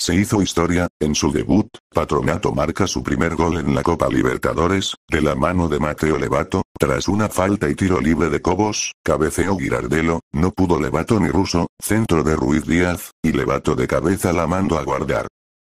Se hizo historia, en su debut, Patronato marca su primer gol en la Copa Libertadores, de la mano de Mateo Levato, tras una falta y tiro libre de Cobos, cabeceó Girardelo, no pudo Levato ni Russo, centro de Ruiz Díaz, y Levato de cabeza la mando a guardar.